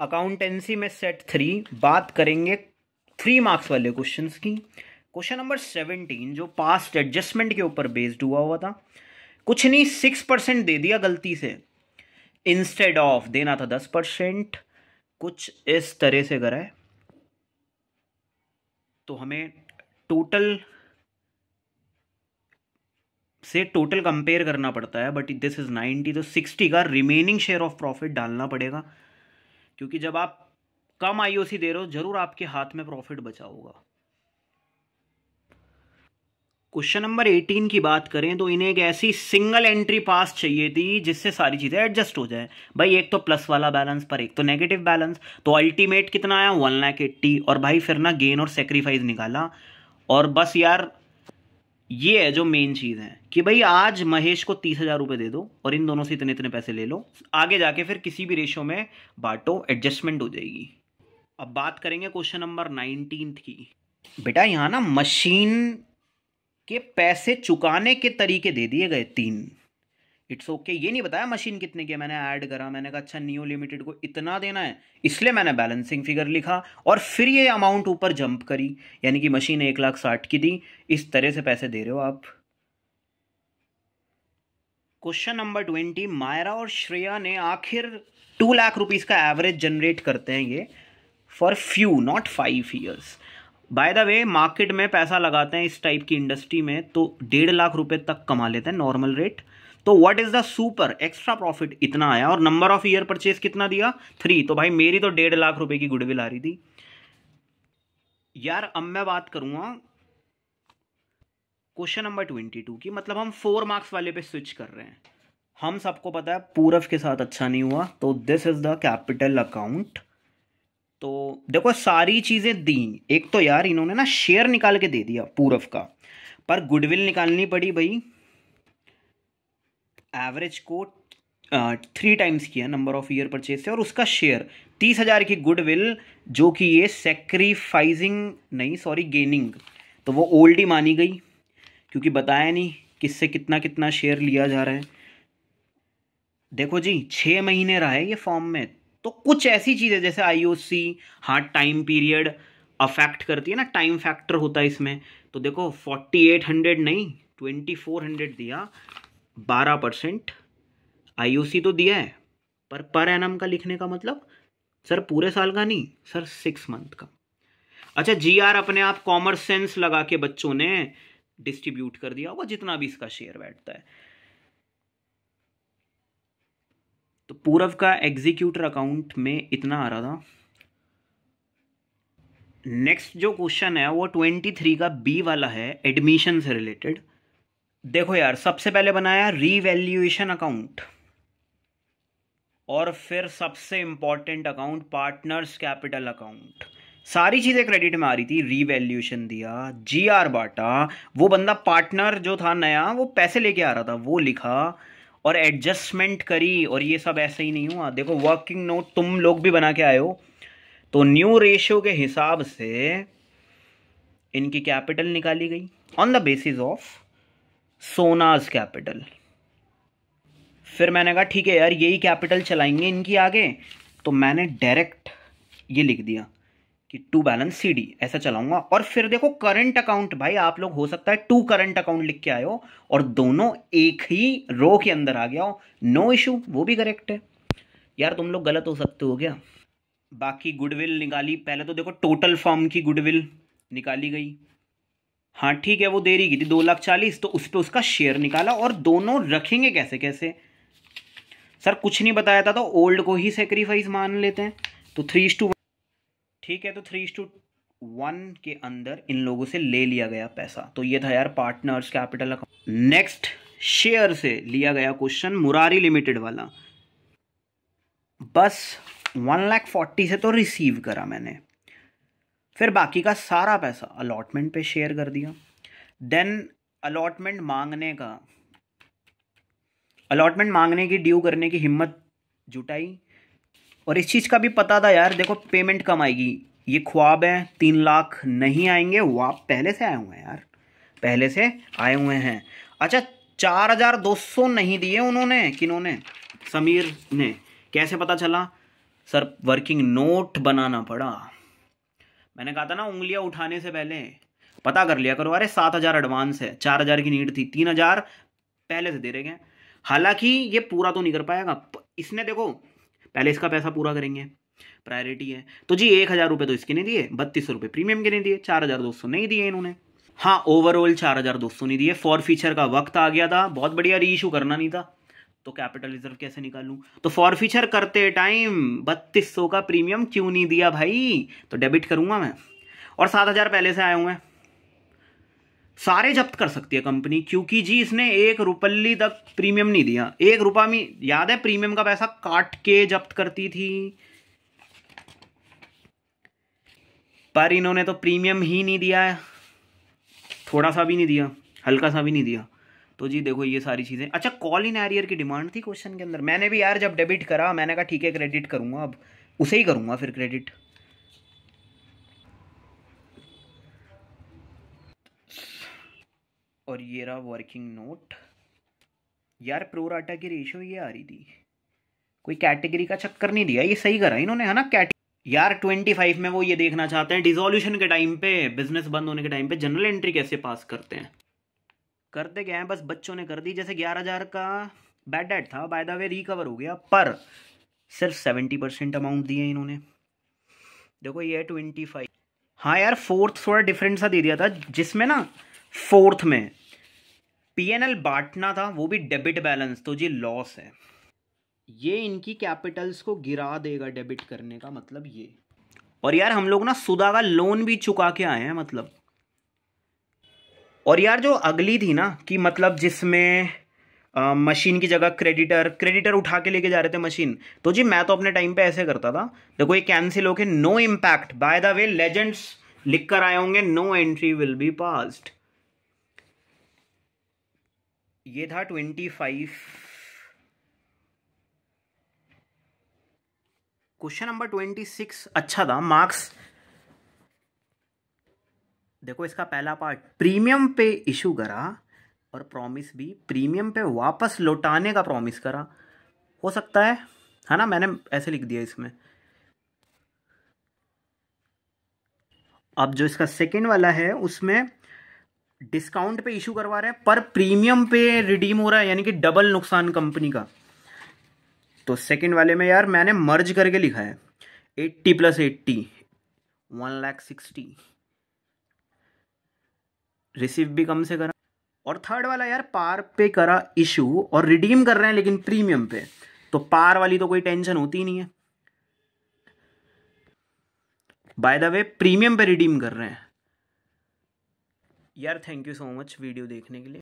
accountancy में set three बात करेंगे थ्री मार्क्स वाले क्वेश्चंस की क्वेश्चन नंबर सेवनटीन जो पास्ट एडजस्टमेंट के ऊपर बेस्ड हुआ हुआ था कुछ नहीं सिक्स परसेंट दे दिया गलती से इंस्टेड ऑफ देना था दस परसेंट कुछ इस तरह से करा है तो हमें टोटल से टोटल कंपेयर करना पड़ता है बट दिस इज़ नाइन्टी तो सिक्सटी का रिमेनिंग शेयर ऑफ प्रॉफिट डालना पड़ेगा क्योंकि जब आप कम आईओसी दे रहे हो जरूर आपके हाथ में प्रॉफिट बचा होगा क्वेश्चन नंबर 18 की बात करें तो इन्हें एक ऐसी सिंगल एंट्री पास चाहिए थी जिससे सारी चीज़ें एडजस्ट हो जाए भाई एक तो प्लस वाला बैलेंस पर एक तो नेगेटिव बैलेंस तो अल्टीमेट कितना आया वन लैख एट्टी और भाई फिर ना गेन और सेक्रीफाइस निकाला और बस यार ये है जो मेन चीज़ है कि भाई आज महेश को तीस हज़ार रुपए दे दो और इन दोनों से इतने इतने पैसे ले लो आगे जाके फिर किसी भी रेशो में बांटो एडजस्टमेंट हो जाएगी अब बात करेंगे क्वेश्चन नंबर नाइनटीन की बेटा यहाँ ना मशीन के पैसे चुकाने के तरीके दे दिए गए तीन इट्स ओके ये नहीं बताया मशीन कितने की मैंने ऐड करा मैंने कहा अच्छा न्यू लिमिटेड को इतना देना है इसलिए मैंने बैलेंसिंग फिगर लिखा और फिर ये अमाउंट ऊपर जंप करी यानी कि मशीन एक लाख साठ की दी इस तरह से पैसे दे रहे हो आप क्वेश्चन नंबर ट्वेंटी मायरा और श्रेया ने आखिर टू लाख रुपीज़ का एवरेज जनरेट करते हैं ये for few not five years by the way market में पैसा लगाते हैं इस टाइप की इंडस्ट्री में तो डेढ़ लाख रुपए तक कमा लेते हैं नॉर्मल रेट तो what is the super extra profit इतना आया और नंबर ऑफ ईयर परचेज कितना दिया थ्री तो भाई मेरी तो डेढ़ लाख रुपए की गुडविल आ रही थी यार अब मैं बात करूंगा क्वेश्चन नंबर ट्वेंटी टू की मतलब हम फोर मार्क्स वाले पे स्विच कर रहे हैं हम सबको पता है पूरब के साथ अच्छा नहीं हुआ तो this is the capital account तो देखो सारी चीज़ें दी एक तो यार इन्होंने ना शेयर निकाल के दे दिया पूरब का पर गुडविल निकालनी पड़ी भाई एवरेज को थ्री टाइम्स किया नंबर ऑफ ईयर परचेज से और उसका शेयर तीस हज़ार की गुडविल जो कि ये सेक्रीफाइजिंग नहीं सॉरी गेनिंग तो वो ओल्ड ही मानी गई क्योंकि बताया नहीं किससे कितना कितना शेयर लिया जा रहा है देखो जी छः महीने रहा है ये फॉर्म में तो कुछ ऐसी चीज़ें जैसे आईओसी हाँ टाइम पीरियड अफेक्ट करती है ना टाइम फैक्टर होता है इसमें तो देखो फोर्टी एट हंड्रेड नहीं ट्वेंटी फोर हंड्रेड दिया बारह परसेंट आई तो दिया है पर पर एन का लिखने का मतलब सर पूरे साल का नहीं सर सिक्स मंथ का अच्छा जी आर अपने आप कॉमर्स सेंस लगा के बच्चों ने डिस्ट्रीब्यूट कर दिया होगा जितना भी इसका शेयर बैठता है तो पूरव का एग्जीक्यूटर अकाउंट में इतना आ रहा था नेक्स्ट जो क्वेश्चन है वो ट्वेंटी थ्री का बी वाला है एडमिशन से रिलेटेड देखो यार सबसे पहले बनाया रीवैल्यूएशन अकाउंट और फिर सबसे important account partners capital account सारी चीज़ें क्रेडिट में आ रही थी रीवैल्यूएशन दिया जी आर बाटा वो बंदा पार्टनर जो था नया वो पैसे लेके आ रहा था वो लिखा और एडजस्टमेंट करी और ये सब ऐसे ही नहीं हुआ देखो वर्किंग नोट तुम लोग भी बना के आए हो तो न्यू रेशियो के हिसाब से इनकी कैपिटल निकाली गई on the basis of Sona's capital फिर मैंने कहा ठीक है यार यही कैपिटल चलाएंगे इनकी आगे तो मैंने डायरेक्ट ये लिख दिया कि टू बैलेंस सी डी ऐसा चलाऊंगा और फिर देखो करंट अकाउंट भाई आप लोग हो सकता है टू करंट अकाउंट लिख के आए हो और दोनों एक ही रो के अंदर आ गया हो नो इशू वो भी करेक्ट है यार तुम लोग गलत हो सकते हो क्या बाकी गुडविल निकाली पहले तो देखो टोटल फॉर्म की गुडविल निकाली गई हाँ ठीक है वो दे की थी दो लाख चालीस तो उस पर उसका शेयर निकाला और दोनों रखेंगे कैसे कैसे सर कुछ नहीं बताया था तो ओल्ड को ही सेक्रीफाइस मान लेते हैं तो थ्री टू ठीक है तो थ्री टू वन के अंदर इन लोगों से ले लिया गया पैसा तो ये था यार partners capital account next share से लिया गया क्वेश्चन मुरारी लिमिटेड वाला बस वन लाख फोर्टी से तो रिसीव करा मैंने फिर बाकी का सारा पैसा अलॉटमेंट पे शेयर कर दिया देन अलॉटमेंट मांगने का अलॉटमेंट मांगने की ड्यू करने की हिम्मत जुटाई और इस चीज़ का भी पता था यार देखो पेमेंट कम आएगी ये ख्वाब है तीन लाख नहीं आएंगे वो आप पहले से आए हुए हैं यार पहले से आए हुए हैं अच्छा चार हजार दो सौ नहीं दिए उन्होंने किन्होंने समीर ने कैसे पता चला सर वर्किंग नोट बनाना पड़ा मैंने कहा था ना उंगलियां उठाने से पहले पता कर लिया करो अरे सात हज़ार एडवांस है चार हज़ार की नीड थी तीन हज़ार पहले से दे रहे हैं हालांकि ये पूरा तो नहीं कर पाएगा इसने देखो पहले इसका पैसा पूरा करेंगे प्रायोरिटी है तो जी एक हज़ार रुपये तो इसके नहीं दिए बत्तीस सौ रुपये प्रीमियम के नहीं दिए चार हज़ार दो सौ नहीं दिए इन्होंने हाँ ओवरऑल चार हज़ार दो सौ नहीं दिए फॉर फीचर का वक्त आ गया था बहुत बढ़िया री इशू करना नहीं था तो कैपिटल रिजर्व कैसे निकालूं तो फॉरफीचर करते टाइम बत्तीस सौ का प्रीमियम क्यों नहीं दिया भाई तो डेबिट करूंगा मैं और सात हजार पहले से आए हुए हैं सारे जब्त कर सकती है कंपनी क्योंकि जी इसने एक रुपल्ली तक प्रीमियम नहीं दिया एक रुपया में याद है प्रीमियम का पैसा काट के जब्त करती थी पर इन्होंने तो प्रीमियम ही नहीं दिया है थोड़ा सा भी नहीं दिया हल्का सा भी नहीं दिया तो जी देखो ये सारी चीज़ें अच्छा कॉल इन एरियर की डिमांड थी क्वेश्चन के अंदर मैंने भी यार जब डेबिट करा मैंने कहा ठीक है क्रेडिट करूँगा अब उसे ही करूँगा फिर क्रेडिट और ये रहा वर्किंग नोट यार प्रोराटा की रेशियो ये आ रही थी कोई कैटेगरी का चक्कर नहीं दिया ये सही करा इन्होंने है ना कैटे यार 25 में वो ये देखना चाहते हैं डिजोल्यूशन के टाइम पे बिजनेस बंद होने के टाइम पे जनरल एंट्री कैसे पास करते हैं करते क्या हैं बस बच्चों ने कर दी जैसे ग्यारह हज़ार का बैड डेट था बाय द वे रिकवर हो गया पर सिर्फ सेवेंटी परसेंट अमाउंट दिए इन्होंने देखो ये ट्वेंटी फाइव हाँ यार फोर्थ थोड़ा डिफरेंट सा दे दिया था जिसमें ना फोर्थ में पीएनएल बांटना था वो भी डेबिट बैलेंस तो जी लॉस है ये इनकी कैपिटल्स को गिरा देगा डेबिट करने का मतलब ये और यार हम लोग ना सुधा का लोन भी चुका के आए हैं मतलब और यार जो अगली थी ना कि मतलब जिसमें मशीन की जगह क्रेडिटर क्रेडिटर उठा के लेके जा रहे थे मशीन तो जी मैं तो अपने टाइम पे ऐसे करता था देखो ये कैंसिल होके no impact by the way legends लिख कर आए होंगे no entry will be passed ये था twenty five question number twenty six अच्छा था मार्क्स देखो इसका पहला पार्ट प्रीमियम पे इशू करा और प्रॉमिस भी प्रीमियम पे वापस लौटाने का प्रॉमिस करा हो सकता है है ना मैंने ऐसे लिख दिया इसमें अब जो इसका सेकेंड वाला है उसमें डिस्काउंट पे इशू करवा रहे हैं पर प्रीमियम पे रिडीम हो रहा है यानी कि डबल नुकसान कंपनी का तो सेकेंड वाले में यार मैंने मर्ज करके लिखा है eighty plus eighty one lakh sixty receive भी कम से करा और थर्ड वाला यार पार पे करा इशू और रिडीम कर रहे हैं लेकिन प्रीमियम पे तो पार वाली तो कोई टेंशन होती नहीं है बाय द वे प्रीमियम पे रिडीम कर रहे हैं यार thank you so much video देखने के लिए